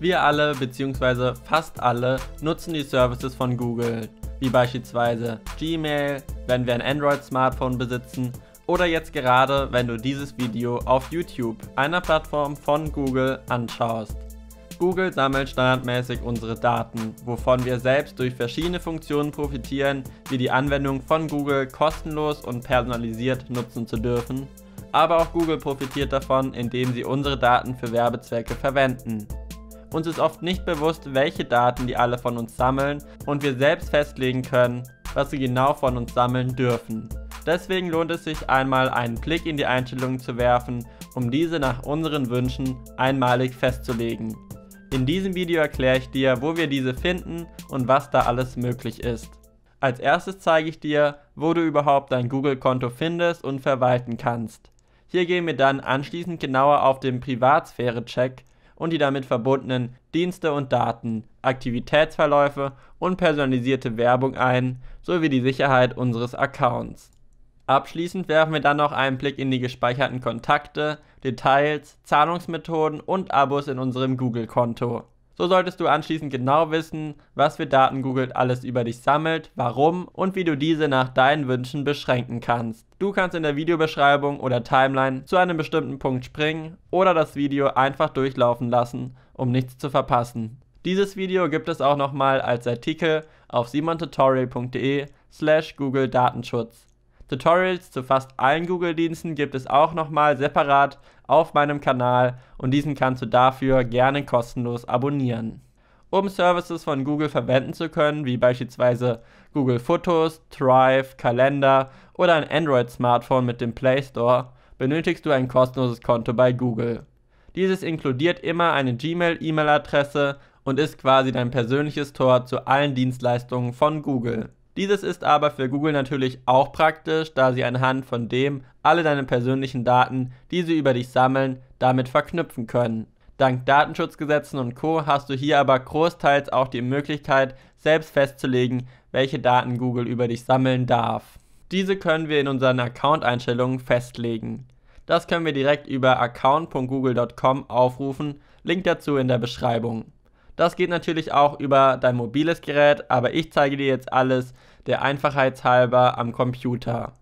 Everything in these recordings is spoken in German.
wir alle bzw. fast alle nutzen die Services von Google, wie beispielsweise Gmail, wenn wir ein Android-Smartphone besitzen oder jetzt gerade, wenn du dieses Video auf YouTube, einer Plattform von Google, anschaust. Google sammelt standardmäßig unsere Daten, wovon wir selbst durch verschiedene Funktionen profitieren, wie die Anwendung von Google kostenlos und personalisiert nutzen zu dürfen. Aber auch Google profitiert davon, indem sie unsere Daten für Werbezwecke verwenden. Uns ist oft nicht bewusst, welche Daten die alle von uns sammeln und wir selbst festlegen können, was sie genau von uns sammeln dürfen. Deswegen lohnt es sich einmal einen Blick in die Einstellungen zu werfen, um diese nach unseren Wünschen einmalig festzulegen. In diesem Video erkläre ich dir, wo wir diese finden und was da alles möglich ist. Als erstes zeige ich dir, wo du überhaupt dein Google-Konto findest und verwalten kannst. Hier gehen wir dann anschließend genauer auf den Privatsphäre-Check und die damit verbundenen Dienste und Daten, Aktivitätsverläufe und personalisierte Werbung ein, sowie die Sicherheit unseres Accounts. Abschließend werfen wir dann noch einen Blick in die gespeicherten Kontakte, Details, Zahlungsmethoden und Abos in unserem Google-Konto. So solltest du anschließend genau wissen, was für Daten Google alles über dich sammelt, warum und wie du diese nach deinen Wünschen beschränken kannst. Du kannst in der Videobeschreibung oder Timeline zu einem bestimmten Punkt springen oder das Video einfach durchlaufen lassen, um nichts zu verpassen. Dieses Video gibt es auch nochmal als Artikel auf simontutorial.de slash google Datenschutz. Tutorials zu fast allen Google-Diensten gibt es auch nochmal separat auf meinem Kanal und diesen kannst du dafür gerne kostenlos abonnieren. Um Services von Google verwenden zu können, wie beispielsweise Google Fotos, Drive, Kalender oder ein Android-Smartphone mit dem Play Store, benötigst du ein kostenloses Konto bei Google. Dieses inkludiert immer eine Gmail-E-Mail-Adresse und ist quasi dein persönliches Tor zu allen Dienstleistungen von Google. Dieses ist aber für Google natürlich auch praktisch, da sie anhand von dem alle deine persönlichen Daten, die sie über dich sammeln, damit verknüpfen können. Dank Datenschutzgesetzen und Co hast du hier aber großteils auch die Möglichkeit, selbst festzulegen, welche Daten Google über dich sammeln darf. Diese können wir in unseren Account-Einstellungen festlegen. Das können wir direkt über account.google.com aufrufen, Link dazu in der Beschreibung. Das geht natürlich auch über dein mobiles Gerät, aber ich zeige dir jetzt alles der Einfachheit halber am Computer.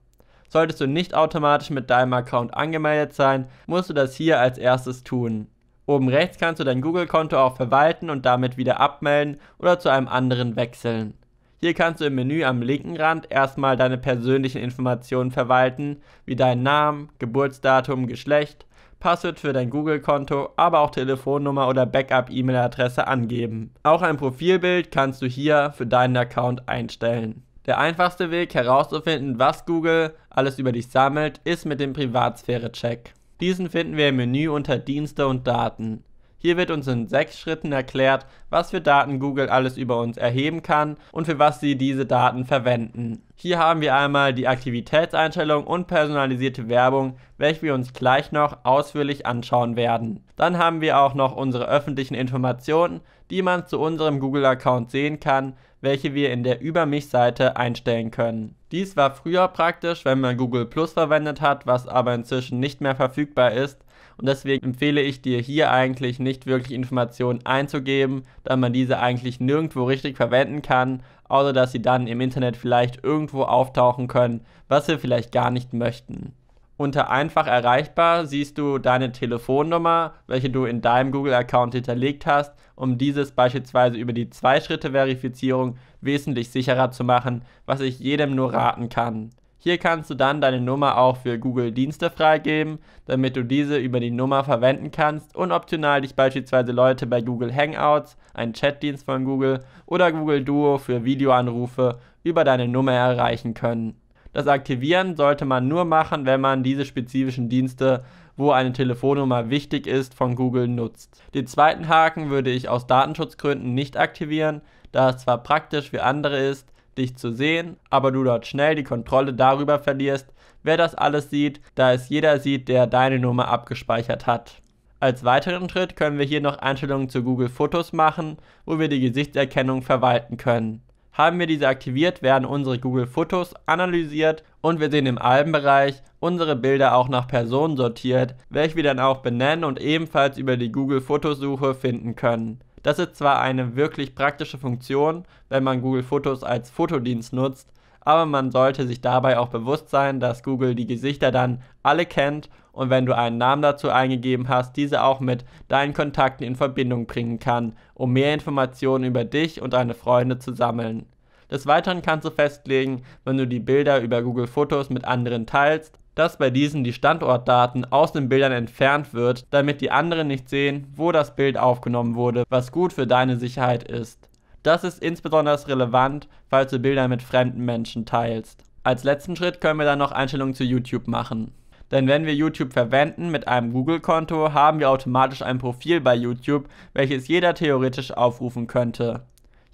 Solltest du nicht automatisch mit deinem Account angemeldet sein, musst du das hier als erstes tun. Oben rechts kannst du dein Google-Konto auch verwalten und damit wieder abmelden oder zu einem anderen wechseln. Hier kannst du im Menü am linken Rand erstmal deine persönlichen Informationen verwalten, wie deinen Namen, Geburtsdatum, Geschlecht, Passwort für dein Google-Konto, aber auch Telefonnummer oder Backup-E-Mail-Adresse angeben. Auch ein Profilbild kannst du hier für deinen Account einstellen. Der einfachste Weg herauszufinden, was Google alles über dich sammelt, ist mit dem Privatsphäre-Check. Diesen finden wir im Menü unter Dienste und Daten. Hier wird uns in sechs Schritten erklärt, was für Daten Google alles über uns erheben kann und für was sie diese Daten verwenden. Hier haben wir einmal die Aktivitätseinstellung und personalisierte Werbung, welche wir uns gleich noch ausführlich anschauen werden. Dann haben wir auch noch unsere öffentlichen Informationen, die man zu unserem Google-Account sehen kann, welche wir in der Über mich-Seite einstellen können. Dies war früher praktisch, wenn man Google Plus verwendet hat, was aber inzwischen nicht mehr verfügbar ist, und deswegen empfehle ich dir hier eigentlich nicht wirklich Informationen einzugeben, da man diese eigentlich nirgendwo richtig verwenden kann, außer dass sie dann im Internet vielleicht irgendwo auftauchen können, was wir vielleicht gar nicht möchten. Unter einfach erreichbar siehst du deine Telefonnummer, welche du in deinem Google-Account hinterlegt hast, um dieses beispielsweise über die Zwei-Schritte-Verifizierung wesentlich sicherer zu machen, was ich jedem nur raten kann. Hier kannst du dann deine Nummer auch für Google Dienste freigeben, damit du diese über die Nummer verwenden kannst und optional dich beispielsweise Leute bei Google Hangouts, ein Chatdienst von Google oder Google Duo für Videoanrufe über deine Nummer erreichen können. Das Aktivieren sollte man nur machen, wenn man diese spezifischen Dienste, wo eine Telefonnummer wichtig ist, von Google nutzt. Den zweiten Haken würde ich aus Datenschutzgründen nicht aktivieren, da es zwar praktisch für andere ist, dich zu sehen, aber du dort schnell die Kontrolle darüber verlierst, wer das alles sieht, da es jeder sieht, der deine Nummer abgespeichert hat. Als weiteren Schritt können wir hier noch Einstellungen zu Google Fotos machen, wo wir die Gesichtserkennung verwalten können. Haben wir diese aktiviert, werden unsere Google Fotos analysiert und wir sehen im Albenbereich unsere Bilder auch nach Personen sortiert, welche wir dann auch benennen und ebenfalls über die Google Fotosuche finden können. Das ist zwar eine wirklich praktische Funktion, wenn man Google Fotos als Fotodienst nutzt, aber man sollte sich dabei auch bewusst sein, dass Google die Gesichter dann alle kennt und wenn du einen Namen dazu eingegeben hast, diese auch mit deinen Kontakten in Verbindung bringen kann, um mehr Informationen über dich und deine Freunde zu sammeln. Des Weiteren kannst du festlegen, wenn du die Bilder über Google Fotos mit anderen teilst, dass bei diesen die Standortdaten aus den Bildern entfernt wird, damit die anderen nicht sehen, wo das Bild aufgenommen wurde, was gut für deine Sicherheit ist. Das ist insbesondere relevant, falls du Bilder mit fremden Menschen teilst. Als letzten Schritt können wir dann noch Einstellungen zu YouTube machen. Denn wenn wir YouTube verwenden mit einem Google-Konto, haben wir automatisch ein Profil bei YouTube, welches jeder theoretisch aufrufen könnte.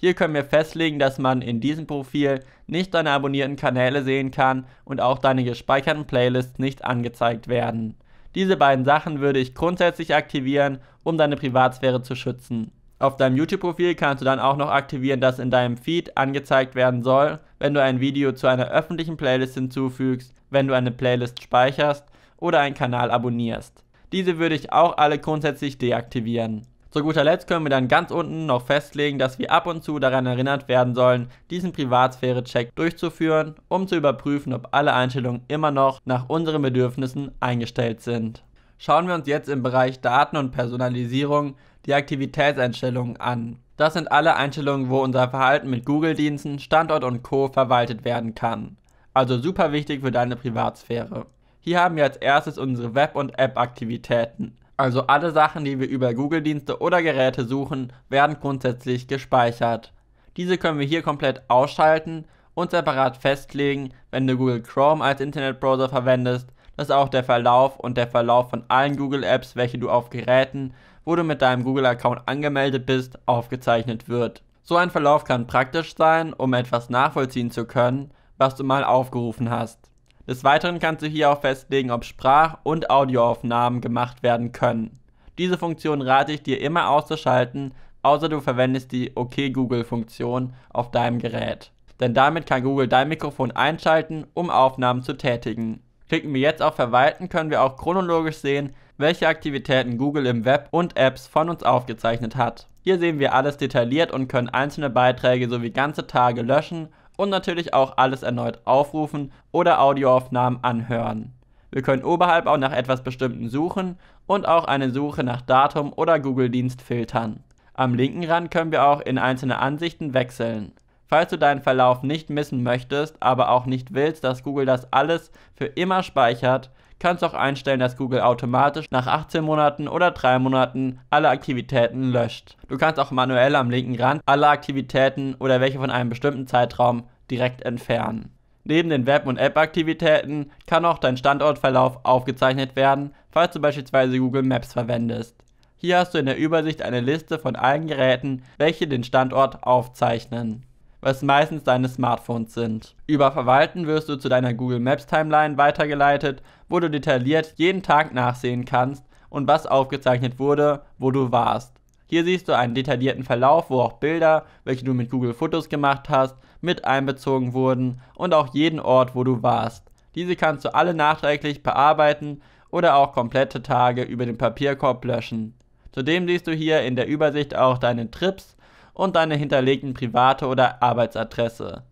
Hier können wir festlegen, dass man in diesem Profil nicht deine abonnierten Kanäle sehen kann und auch deine gespeicherten Playlists nicht angezeigt werden. Diese beiden Sachen würde ich grundsätzlich aktivieren, um deine Privatsphäre zu schützen. Auf deinem YouTube-Profil kannst du dann auch noch aktivieren, dass in deinem Feed angezeigt werden soll, wenn du ein Video zu einer öffentlichen Playlist hinzufügst, wenn du eine Playlist speicherst oder einen Kanal abonnierst. Diese würde ich auch alle grundsätzlich deaktivieren. Zu guter Letzt können wir dann ganz unten noch festlegen, dass wir ab und zu daran erinnert werden sollen, diesen Privatsphäre-Check durchzuführen, um zu überprüfen, ob alle Einstellungen immer noch nach unseren Bedürfnissen eingestellt sind. Schauen wir uns jetzt im Bereich Daten und Personalisierung die Aktivitätseinstellungen an. Das sind alle Einstellungen, wo unser Verhalten mit Google-Diensten, Standort und Co. verwaltet werden kann. Also super wichtig für deine Privatsphäre. Hier haben wir als erstes unsere Web- und App-Aktivitäten. Also alle Sachen, die wir über Google-Dienste oder Geräte suchen, werden grundsätzlich gespeichert. Diese können wir hier komplett ausschalten und separat festlegen, wenn du Google Chrome als Internetbrowser verwendest, dass auch der Verlauf und der Verlauf von allen Google-Apps, welche du auf Geräten, wo du mit deinem Google-Account angemeldet bist, aufgezeichnet wird. So ein Verlauf kann praktisch sein, um etwas nachvollziehen zu können, was du mal aufgerufen hast. Des Weiteren kannst du hier auch festlegen, ob Sprach- und Audioaufnahmen gemacht werden können. Diese Funktion rate ich dir immer auszuschalten, außer du verwendest die OK Google Funktion auf deinem Gerät. Denn damit kann Google dein Mikrofon einschalten, um Aufnahmen zu tätigen. Klicken wir jetzt auf Verwalten, können wir auch chronologisch sehen, welche Aktivitäten Google im Web und Apps von uns aufgezeichnet hat. Hier sehen wir alles detailliert und können einzelne Beiträge sowie ganze Tage löschen und natürlich auch alles erneut aufrufen oder Audioaufnahmen anhören. Wir können oberhalb auch nach etwas Bestimmten suchen und auch eine Suche nach Datum oder Google-Dienst filtern. Am linken Rand können wir auch in einzelne Ansichten wechseln. Falls du deinen Verlauf nicht missen möchtest, aber auch nicht willst, dass Google das alles für immer speichert, kannst du auch einstellen, dass Google automatisch nach 18 Monaten oder 3 Monaten alle Aktivitäten löscht. Du kannst auch manuell am linken Rand alle Aktivitäten oder welche von einem bestimmten Zeitraum direkt entfernen. Neben den Web- und App-Aktivitäten kann auch dein Standortverlauf aufgezeichnet werden, falls du beispielsweise Google Maps verwendest. Hier hast du in der Übersicht eine Liste von allen Geräten, welche den Standort aufzeichnen was meistens deine Smartphones sind. Über Verwalten wirst du zu deiner Google Maps Timeline weitergeleitet, wo du detailliert jeden Tag nachsehen kannst und was aufgezeichnet wurde, wo du warst. Hier siehst du einen detaillierten Verlauf, wo auch Bilder, welche du mit Google Fotos gemacht hast, mit einbezogen wurden und auch jeden Ort, wo du warst. Diese kannst du alle nachträglich bearbeiten oder auch komplette Tage über den Papierkorb löschen. Zudem siehst du hier in der Übersicht auch deine Trips und deine hinterlegten private oder Arbeitsadresse.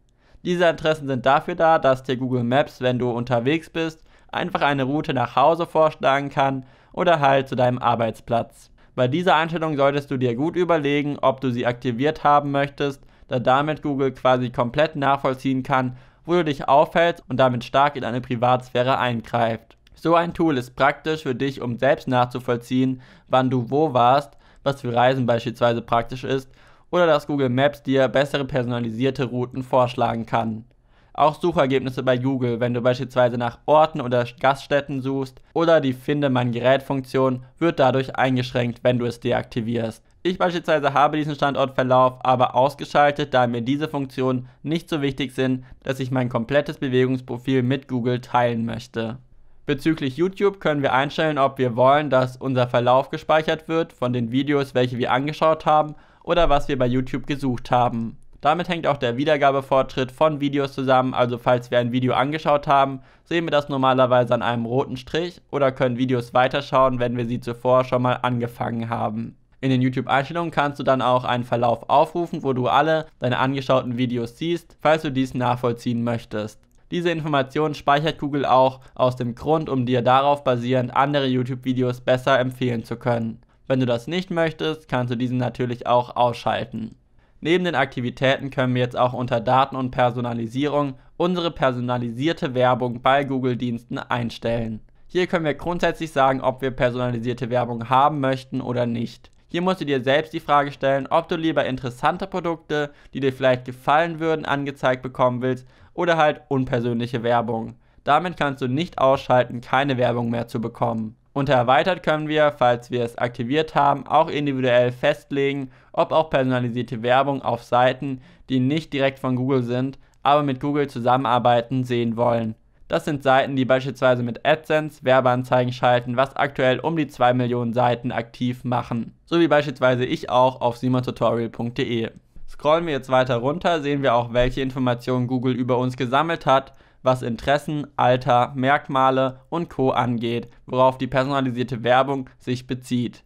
Diese Adressen sind dafür da, dass dir Google Maps, wenn du unterwegs bist, einfach eine Route nach Hause vorschlagen kann oder halt zu deinem Arbeitsplatz. Bei dieser Einstellung solltest du dir gut überlegen, ob du sie aktiviert haben möchtest, da damit Google quasi komplett nachvollziehen kann, wo du dich aufhältst und damit stark in deine Privatsphäre eingreift. So ein Tool ist praktisch für dich, um selbst nachzuvollziehen, wann du wo warst, was für Reisen beispielsweise praktisch ist oder dass Google Maps dir bessere personalisierte Routen vorschlagen kann. Auch Suchergebnisse bei Google, wenn du beispielsweise nach Orten oder Gaststätten suchst oder die Finde mein Gerät-Funktion wird dadurch eingeschränkt, wenn du es deaktivierst. Ich beispielsweise habe diesen Standortverlauf aber ausgeschaltet, da mir diese Funktionen nicht so wichtig sind, dass ich mein komplettes Bewegungsprofil mit Google teilen möchte. Bezüglich YouTube können wir einstellen, ob wir wollen, dass unser Verlauf gespeichert wird von den Videos, welche wir angeschaut haben oder was wir bei YouTube gesucht haben. Damit hängt auch der Wiedergabefortschritt von Videos zusammen, also falls wir ein Video angeschaut haben, sehen wir das normalerweise an einem roten Strich oder können Videos weiterschauen, wenn wir sie zuvor schon mal angefangen haben. In den YouTube-Einstellungen kannst du dann auch einen Verlauf aufrufen, wo du alle deine angeschauten Videos siehst, falls du dies nachvollziehen möchtest. Diese Informationen speichert Google auch aus dem Grund, um dir darauf basierend andere YouTube-Videos besser empfehlen zu können. Wenn du das nicht möchtest, kannst du diesen natürlich auch ausschalten. Neben den Aktivitäten können wir jetzt auch unter Daten und Personalisierung unsere personalisierte Werbung bei Google-Diensten einstellen. Hier können wir grundsätzlich sagen, ob wir personalisierte Werbung haben möchten oder nicht. Hier musst du dir selbst die Frage stellen, ob du lieber interessante Produkte, die dir vielleicht gefallen würden, angezeigt bekommen willst oder halt unpersönliche Werbung. Damit kannst du nicht ausschalten, keine Werbung mehr zu bekommen. Unter Erweitert können wir, falls wir es aktiviert haben, auch individuell festlegen, ob auch personalisierte Werbung auf Seiten, die nicht direkt von Google sind, aber mit Google zusammenarbeiten, sehen wollen. Das sind Seiten, die beispielsweise mit AdSense Werbeanzeigen schalten, was aktuell um die 2 Millionen Seiten aktiv machen. So wie beispielsweise ich auch auf simontutorial.de. Scrollen wir jetzt weiter runter, sehen wir auch, welche Informationen Google über uns gesammelt hat was Interessen, Alter, Merkmale und Co angeht, worauf die personalisierte Werbung sich bezieht.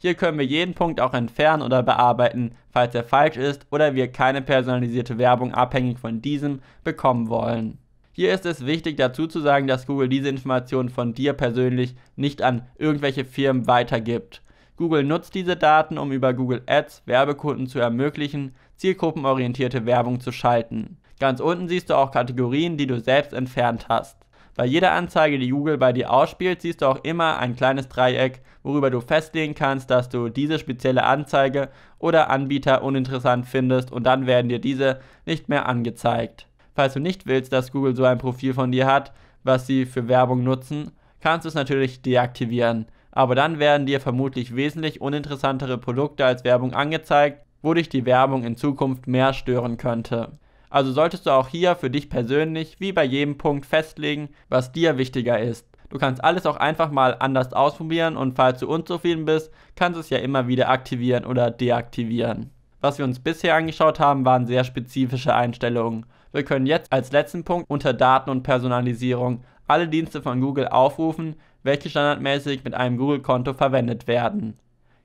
Hier können wir jeden Punkt auch entfernen oder bearbeiten, falls er falsch ist oder wir keine personalisierte Werbung abhängig von diesem bekommen wollen. Hier ist es wichtig dazu zu sagen, dass Google diese Informationen von dir persönlich nicht an irgendwelche Firmen weitergibt. Google nutzt diese Daten, um über Google Ads Werbekunden zu ermöglichen, zielgruppenorientierte Werbung zu schalten. Ganz unten siehst du auch Kategorien, die du selbst entfernt hast. Bei jeder Anzeige, die Google bei dir ausspielt, siehst du auch immer ein kleines Dreieck, worüber du festlegen kannst, dass du diese spezielle Anzeige oder Anbieter uninteressant findest und dann werden dir diese nicht mehr angezeigt. Falls du nicht willst, dass Google so ein Profil von dir hat, was sie für Werbung nutzen, kannst du es natürlich deaktivieren. Aber dann werden dir vermutlich wesentlich uninteressantere Produkte als Werbung angezeigt, wodurch die Werbung in Zukunft mehr stören könnte. Also solltest du auch hier für dich persönlich wie bei jedem Punkt festlegen, was dir wichtiger ist. Du kannst alles auch einfach mal anders ausprobieren und falls du unzufrieden bist, kannst du es ja immer wieder aktivieren oder deaktivieren. Was wir uns bisher angeschaut haben, waren sehr spezifische Einstellungen. Wir können jetzt als letzten Punkt unter Daten und Personalisierung alle Dienste von Google aufrufen, welche standardmäßig mit einem Google-Konto verwendet werden.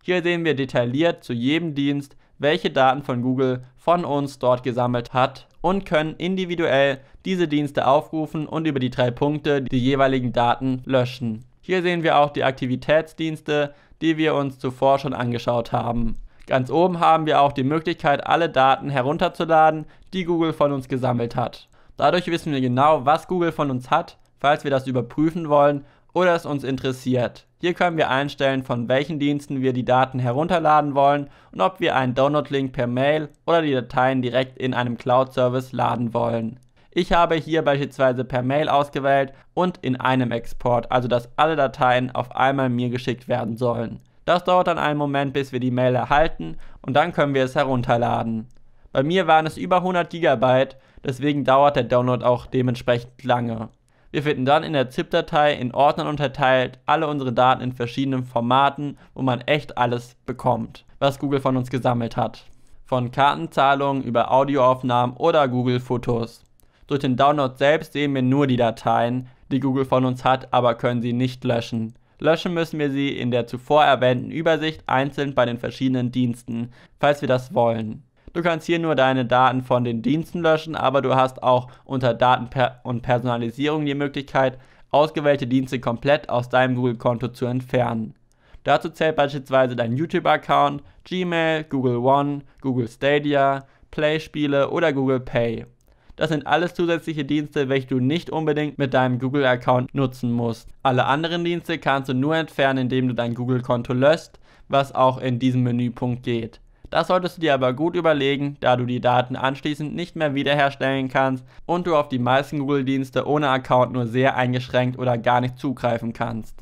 Hier sehen wir detailliert zu jedem Dienst, welche Daten von Google von uns dort gesammelt hat und können individuell diese Dienste aufrufen und über die drei Punkte die jeweiligen Daten löschen. Hier sehen wir auch die Aktivitätsdienste, die wir uns zuvor schon angeschaut haben. Ganz oben haben wir auch die Möglichkeit, alle Daten herunterzuladen, die Google von uns gesammelt hat. Dadurch wissen wir genau, was Google von uns hat, falls wir das überprüfen wollen oder es uns interessiert. Hier können wir einstellen, von welchen Diensten wir die Daten herunterladen wollen und ob wir einen Download-Link per Mail oder die Dateien direkt in einem Cloud-Service laden wollen. Ich habe hier beispielsweise per Mail ausgewählt und in einem Export, also dass alle Dateien auf einmal mir geschickt werden sollen. Das dauert dann einen Moment, bis wir die Mail erhalten und dann können wir es herunterladen. Bei mir waren es über 100 GB, deswegen dauert der Download auch dementsprechend lange. Wir finden dann in der ZIP-Datei in Ordnern unterteilt alle unsere Daten in verschiedenen Formaten, wo man echt alles bekommt, was Google von uns gesammelt hat. Von Kartenzahlungen über Audioaufnahmen oder Google Fotos. Durch den Download selbst sehen wir nur die Dateien, die Google von uns hat, aber können sie nicht löschen. Löschen müssen wir sie in der zuvor erwähnten Übersicht einzeln bei den verschiedenen Diensten, falls wir das wollen. Du kannst hier nur deine Daten von den Diensten löschen, aber du hast auch unter Daten und Personalisierung die Möglichkeit, ausgewählte Dienste komplett aus deinem Google-Konto zu entfernen. Dazu zählt beispielsweise dein YouTube-Account, Gmail, Google One, Google Stadia, Play-Spiele oder Google Pay. Das sind alles zusätzliche Dienste, welche du nicht unbedingt mit deinem Google-Account nutzen musst. Alle anderen Dienste kannst du nur entfernen, indem du dein Google-Konto löscht, was auch in diesem Menüpunkt geht. Das solltest du dir aber gut überlegen, da du die Daten anschließend nicht mehr wiederherstellen kannst und du auf die meisten Google-Dienste ohne Account nur sehr eingeschränkt oder gar nicht zugreifen kannst.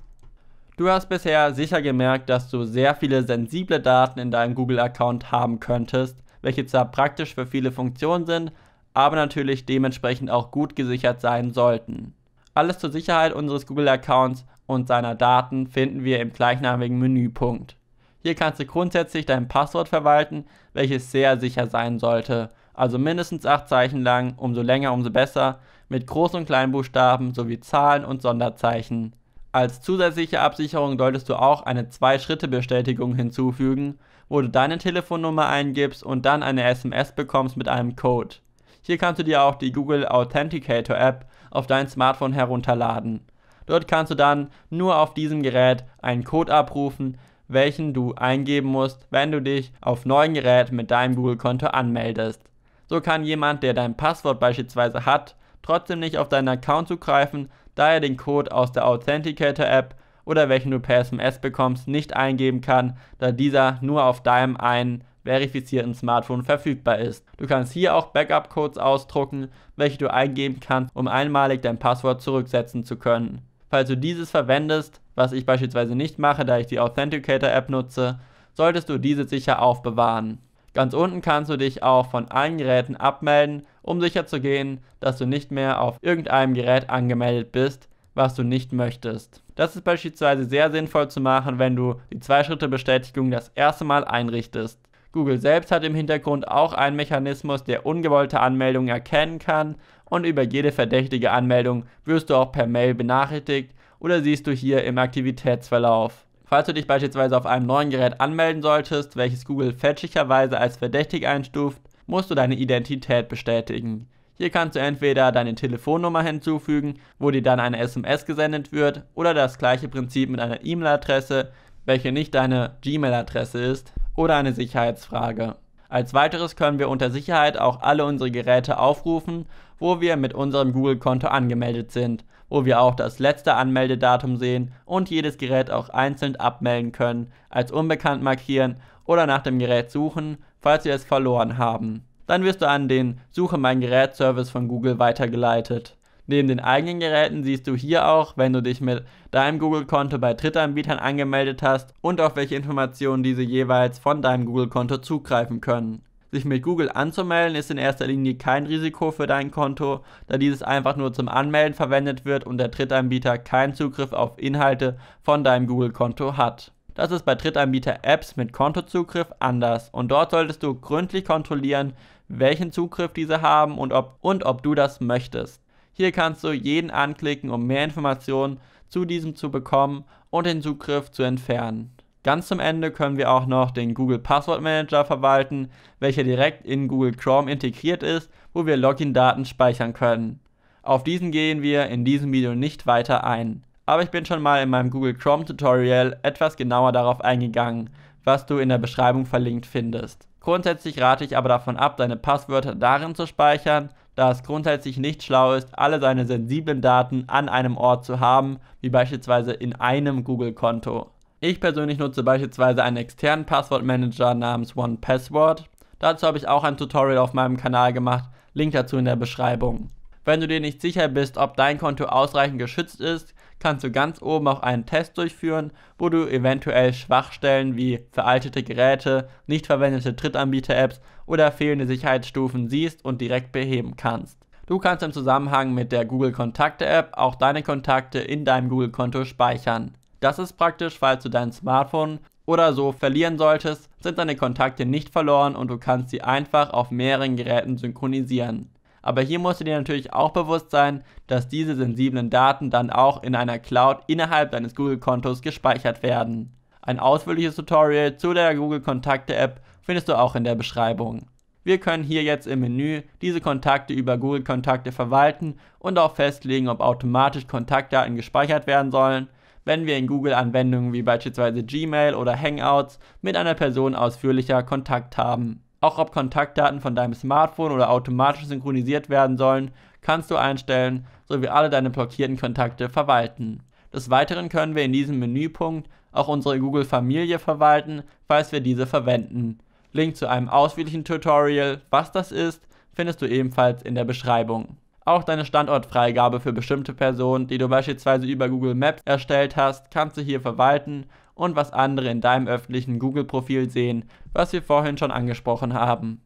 Du hast bisher sicher gemerkt, dass du sehr viele sensible Daten in deinem Google-Account haben könntest, welche zwar praktisch für viele Funktionen sind, aber natürlich dementsprechend auch gut gesichert sein sollten. Alles zur Sicherheit unseres Google-Accounts und seiner Daten finden wir im gleichnamigen Menüpunkt. Hier kannst du grundsätzlich dein Passwort verwalten, welches sehr sicher sein sollte. Also mindestens 8 Zeichen lang, umso länger, umso besser, mit Groß- und Kleinbuchstaben sowie Zahlen und Sonderzeichen. Als zusätzliche Absicherung solltest du auch eine Zwei-Schritte-Bestätigung hinzufügen, wo du deine Telefonnummer eingibst und dann eine SMS bekommst mit einem Code. Hier kannst du dir auch die Google Authenticator App auf dein Smartphone herunterladen. Dort kannst du dann nur auf diesem Gerät einen Code abrufen, welchen du eingeben musst, wenn du dich auf neuen Gerät mit deinem Google-Konto anmeldest. So kann jemand, der dein Passwort beispielsweise hat, trotzdem nicht auf deinen Account zugreifen, da er den Code aus der Authenticator-App oder welchen du per SMS bekommst, nicht eingeben kann, da dieser nur auf deinem einen verifizierten Smartphone verfügbar ist. Du kannst hier auch Backup-Codes ausdrucken, welche du eingeben kannst, um einmalig dein Passwort zurücksetzen zu können. Falls du dieses verwendest, was ich beispielsweise nicht mache, da ich die Authenticator-App nutze, solltest du diese sicher aufbewahren. Ganz unten kannst du dich auch von allen Geräten abmelden, um sicherzugehen, dass du nicht mehr auf irgendeinem Gerät angemeldet bist, was du nicht möchtest. Das ist beispielsweise sehr sinnvoll zu machen, wenn du die Zwei-Schritte-Bestätigung das erste Mal einrichtest. Google selbst hat im Hintergrund auch einen Mechanismus, der ungewollte Anmeldungen erkennen kann und über jede verdächtige Anmeldung wirst du auch per Mail benachrichtigt, oder siehst du hier im Aktivitätsverlauf. Falls du dich beispielsweise auf einem neuen Gerät anmelden solltest, welches Google fälschlicherweise als verdächtig einstuft, musst du deine Identität bestätigen. Hier kannst du entweder deine Telefonnummer hinzufügen, wo dir dann eine SMS gesendet wird, oder das gleiche Prinzip mit einer E-Mail-Adresse, welche nicht deine Gmail-Adresse ist, oder eine Sicherheitsfrage. Als weiteres können wir unter Sicherheit auch alle unsere Geräte aufrufen, wo wir mit unserem Google-Konto angemeldet sind wo wir auch das letzte Anmeldedatum sehen und jedes Gerät auch einzeln abmelden können, als unbekannt markieren oder nach dem Gerät suchen, falls wir es verloren haben. Dann wirst du an den Suche mein Gerät Service von Google weitergeleitet. Neben den eigenen Geräten siehst du hier auch, wenn du dich mit deinem Google-Konto bei Drittanbietern angemeldet hast und auf welche Informationen diese jeweils von deinem Google-Konto zugreifen können. Sich mit Google anzumelden ist in erster Linie kein Risiko für dein Konto, da dieses einfach nur zum Anmelden verwendet wird und der Drittanbieter keinen Zugriff auf Inhalte von deinem Google-Konto hat. Das ist bei Drittanbieter-Apps mit Kontozugriff anders und dort solltest du gründlich kontrollieren, welchen Zugriff diese haben und ob, und ob du das möchtest. Hier kannst du jeden anklicken, um mehr Informationen zu diesem zu bekommen und den Zugriff zu entfernen. Ganz zum Ende können wir auch noch den Google Passwort Manager verwalten, welcher direkt in Google Chrome integriert ist, wo wir Login-Daten speichern können. Auf diesen gehen wir in diesem Video nicht weiter ein. Aber ich bin schon mal in meinem Google Chrome Tutorial etwas genauer darauf eingegangen, was du in der Beschreibung verlinkt findest. Grundsätzlich rate ich aber davon ab, deine Passwörter darin zu speichern, da es grundsätzlich nicht schlau ist, alle seine sensiblen Daten an einem Ort zu haben, wie beispielsweise in einem Google-Konto. Ich persönlich nutze beispielsweise einen externen Passwortmanager namens OnePassword. Dazu habe ich auch ein Tutorial auf meinem Kanal gemacht, Link dazu in der Beschreibung. Wenn du dir nicht sicher bist, ob dein Konto ausreichend geschützt ist, kannst du ganz oben auch einen Test durchführen, wo du eventuell Schwachstellen wie veraltete Geräte, nicht verwendete Drittanbieter-Apps oder fehlende Sicherheitsstufen siehst und direkt beheben kannst. Du kannst im Zusammenhang mit der Google Kontakte App auch deine Kontakte in deinem Google Konto speichern. Das ist praktisch, falls du dein Smartphone oder so verlieren solltest, sind deine Kontakte nicht verloren und du kannst sie einfach auf mehreren Geräten synchronisieren. Aber hier musst du dir natürlich auch bewusst sein, dass diese sensiblen Daten dann auch in einer Cloud innerhalb deines Google-Kontos gespeichert werden. Ein ausführliches Tutorial zu der Google Kontakte App findest du auch in der Beschreibung. Wir können hier jetzt im Menü diese Kontakte über Google Kontakte verwalten und auch festlegen, ob automatisch Kontaktdaten gespeichert werden sollen wenn wir in Google-Anwendungen wie beispielsweise Gmail oder Hangouts mit einer Person ausführlicher Kontakt haben. Auch ob Kontaktdaten von deinem Smartphone oder automatisch synchronisiert werden sollen, kannst du einstellen, sowie alle deine blockierten Kontakte verwalten. Des Weiteren können wir in diesem Menüpunkt auch unsere Google-Familie verwalten, falls wir diese verwenden. Link zu einem ausführlichen Tutorial, was das ist, findest du ebenfalls in der Beschreibung. Auch deine Standortfreigabe für bestimmte Personen, die du beispielsweise über Google Maps erstellt hast, kannst du hier verwalten und was andere in deinem öffentlichen Google-Profil sehen, was wir vorhin schon angesprochen haben.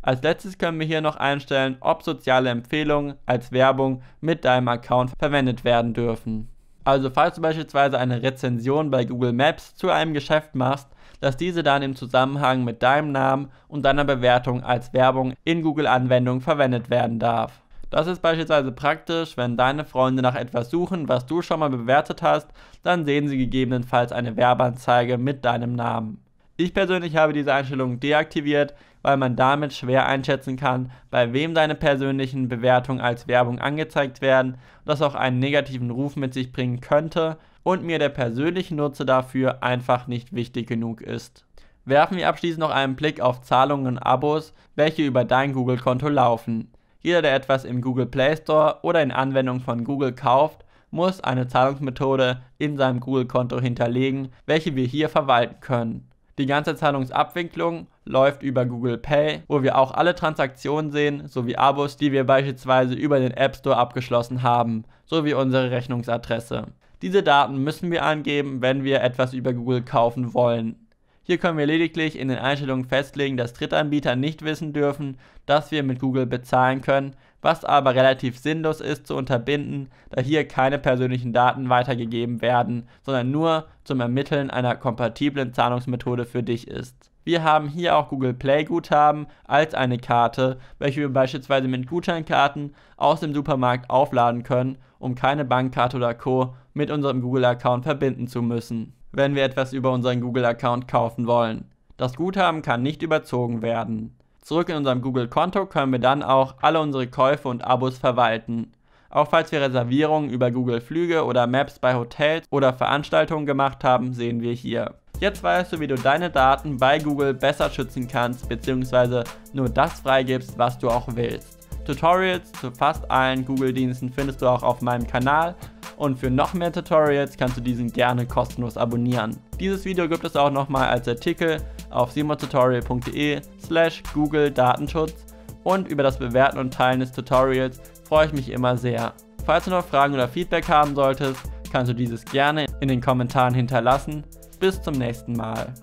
Als letztes können wir hier noch einstellen, ob soziale Empfehlungen als Werbung mit deinem Account verwendet werden dürfen. Also falls du beispielsweise eine Rezension bei Google Maps zu einem Geschäft machst, dass diese dann im Zusammenhang mit deinem Namen und deiner Bewertung als Werbung in Google-Anwendungen verwendet werden darf. Das ist beispielsweise praktisch, wenn deine Freunde nach etwas suchen, was du schon mal bewertet hast, dann sehen sie gegebenenfalls eine Werbeanzeige mit deinem Namen. Ich persönlich habe diese Einstellung deaktiviert, weil man damit schwer einschätzen kann, bei wem deine persönlichen Bewertungen als Werbung angezeigt werden, das auch einen negativen Ruf mit sich bringen könnte und mir der persönliche Nutze dafür einfach nicht wichtig genug ist. Werfen wir abschließend noch einen Blick auf Zahlungen und Abos, welche über dein Google-Konto laufen. Jeder, der etwas im Google Play Store oder in Anwendung von Google kauft, muss eine Zahlungsmethode in seinem Google-Konto hinterlegen, welche wir hier verwalten können. Die ganze Zahlungsabwicklung läuft über Google Pay, wo wir auch alle Transaktionen sehen, sowie Abos, die wir beispielsweise über den App Store abgeschlossen haben, sowie unsere Rechnungsadresse. Diese Daten müssen wir angeben, wenn wir etwas über Google kaufen wollen. Hier können wir lediglich in den Einstellungen festlegen, dass Drittanbieter nicht wissen dürfen, dass wir mit Google bezahlen können, was aber relativ sinnlos ist zu unterbinden, da hier keine persönlichen Daten weitergegeben werden, sondern nur zum Ermitteln einer kompatiblen Zahlungsmethode für dich ist. Wir haben hier auch Google Play Guthaben als eine Karte, welche wir beispielsweise mit Gutscheinkarten aus dem Supermarkt aufladen können, um keine Bankkarte oder Co. mit unserem Google-Account verbinden zu müssen wenn wir etwas über unseren Google-Account kaufen wollen. Das Guthaben kann nicht überzogen werden. Zurück in unserem Google-Konto können wir dann auch alle unsere Käufe und Abos verwalten. Auch falls wir Reservierungen über Google Flüge oder Maps bei Hotels oder Veranstaltungen gemacht haben, sehen wir hier. Jetzt weißt du, wie du deine Daten bei Google besser schützen kannst bzw. nur das freigibst, was du auch willst. Tutorials zu fast allen Google-Diensten findest du auch auf meinem Kanal und für noch mehr Tutorials kannst du diesen gerne kostenlos abonnieren. Dieses Video gibt es auch nochmal als Artikel auf simontutorial.de slash google datenschutz und über das Bewerten und Teilen des Tutorials freue ich mich immer sehr. Falls du noch Fragen oder Feedback haben solltest, kannst du dieses gerne in den Kommentaren hinterlassen. Bis zum nächsten Mal.